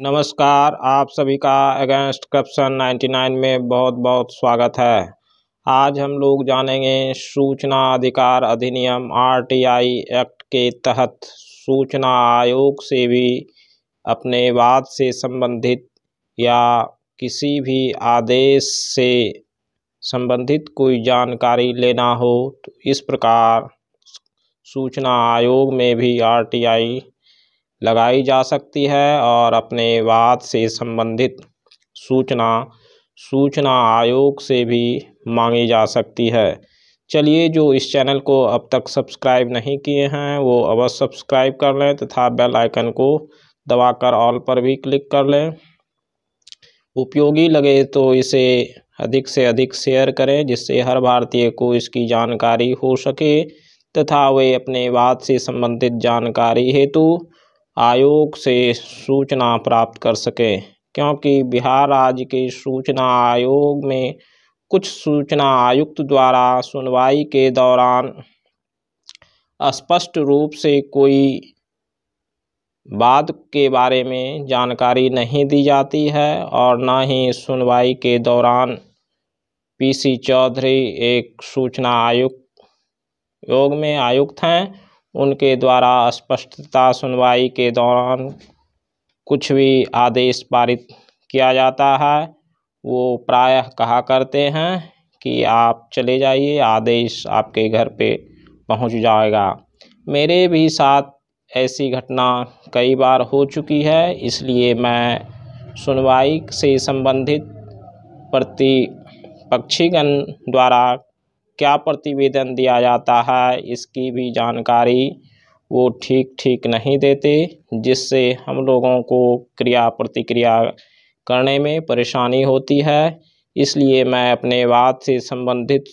नमस्कार आप सभी का अगेंस्ट करप्शन 99 में बहुत बहुत स्वागत है आज हम लोग जानेंगे सूचना अधिकार अधिनियम आरटीआई एक्ट के तहत सूचना आयोग से भी अपने वाद से संबंधित या किसी भी आदेश से संबंधित कोई जानकारी लेना हो तो इस प्रकार सूचना आयोग में भी आरटीआई लगाई जा सकती है और अपने वाद से संबंधित सूचना सूचना आयोग से भी मांगी जा सकती है चलिए जो इस चैनल को अब तक सब्सक्राइब नहीं किए हैं वो अवश्य सब्सक्राइब कर लें तथा बेल आइकन को दबाकर ऑल पर भी क्लिक कर लें उपयोगी लगे तो इसे अधिक से अधिक शेयर करें जिससे हर भारतीय को इसकी जानकारी हो सके तथा वे अपने वाद से संबंधित जानकारी हेतु आयोग से सूचना प्राप्त कर सके क्योंकि बिहार राज्य के सूचना आयोग में कुछ सूचना आयुक्त द्वारा सुनवाई के दौरान स्पष्ट रूप से कोई बात के बारे में जानकारी नहीं दी जाती है और न ही सुनवाई के दौरान पीसी चौधरी एक सूचना आयुक्त योग में आयुक्त हैं उनके द्वारा स्पष्टता सुनवाई के दौरान कुछ भी आदेश पारित किया जाता है वो प्रायः कहा करते हैं कि आप चले जाइए आदेश आपके घर पे पहुंच जाएगा मेरे भी साथ ऐसी घटना कई बार हो चुकी है इसलिए मैं सुनवाई से संबंधित प्रति पक्षीगण द्वारा क्या प्रतिवेदन दिया जाता है इसकी भी जानकारी वो ठीक ठीक नहीं देते जिससे हम लोगों को क्रिया प्रतिक्रिया करने में परेशानी होती है इसलिए मैं अपने वाद से संबंधित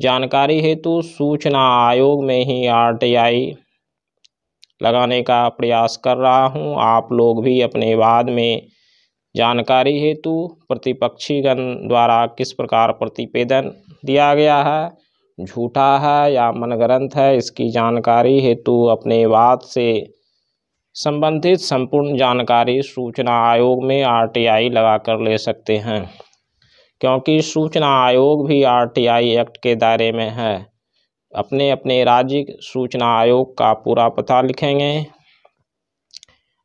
जानकारी हेतु सूचना आयोग में ही आरटीआई लगाने का प्रयास कर रहा हूं आप लोग भी अपने वाद में जानकारी हेतु प्रतिपक्षीगण द्वारा किस प्रकार प्रतिपेदन दिया गया है झूठा है या मनग्रंथ है इसकी जानकारी हेतु अपने बात से संबंधित संपूर्ण जानकारी सूचना आयोग में आरटीआई लगाकर ले सकते हैं क्योंकि सूचना आयोग भी आरटीआई एक्ट के दायरे में है अपने अपने राज्य सूचना आयोग का पूरा पता लिखेंगे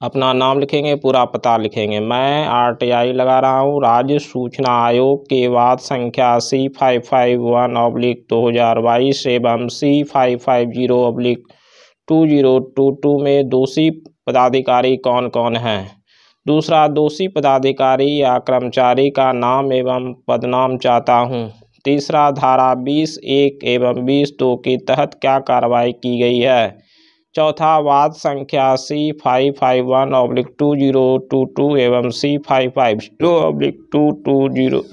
अपना नाम लिखेंगे पूरा पता लिखेंगे मैं आर टी आई लगा रहा हूँ राज्य सूचना आयोग के बाद संख्या C five five one oblique दो हज़ार बाईस एवं C five five zero oblique two zero two two में दोषी पदाधिकारी कौन कौन हैं दूसरा दोषी पदाधिकारी या कर्मचारी का नाम एवं पदनाम चाहता हूँ तीसरा धारा बीस एक एवं बीस दो के तहत क्या कार्रवाई की गई है चौथा वाद संख्या C five five one oblique two zero two two एवं C five five two oblique two two zero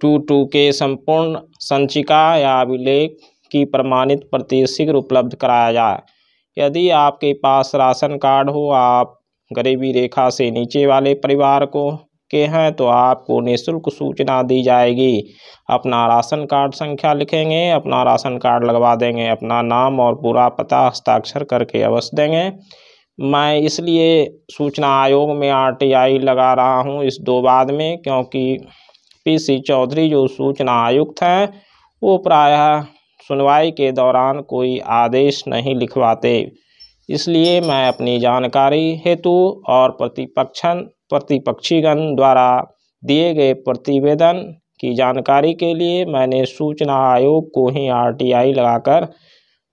two two के संपूर्ण संचिका या अभिलेख की प्रमाणित प्रति शीघ्र उपलब्ध कराया जाए यदि आपके पास राशन कार्ड हो आप गरीबी रेखा से नीचे वाले परिवार को के हैं तो आपको निःशुल्क सूचना दी जाएगी अपना राशन कार्ड संख्या लिखेंगे अपना राशन कार्ड लगवा देंगे अपना नाम और पूरा पता हस्ताक्षर करके अवश्य देंगे मैं इसलिए सूचना आयोग में आरटीआई लगा रहा हूं इस दो बाद में क्योंकि पीसी चौधरी जो सूचना आयुक्त हैं वो प्रायः सुनवाई के दौरान कोई आदेश नहीं लिखवाते इसलिए मैं अपनी जानकारी हेतु और प्रतिपक्षण प्रतिपक्षीगण द्वारा दिए गए प्रतिवेदन की जानकारी के लिए मैंने सूचना आयोग को ही आरटीआई लगाकर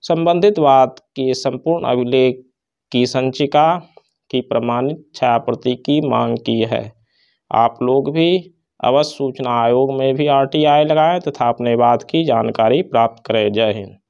संबंधित बात के संपूर्ण अभिलेख की संचिका की प्रमाणित छायाप्रति की मांग की है आप लोग भी अवश्य सूचना आयोग में भी आरटीआई लगाएं तथा अपने बात की जानकारी प्राप्त करें जय हिंद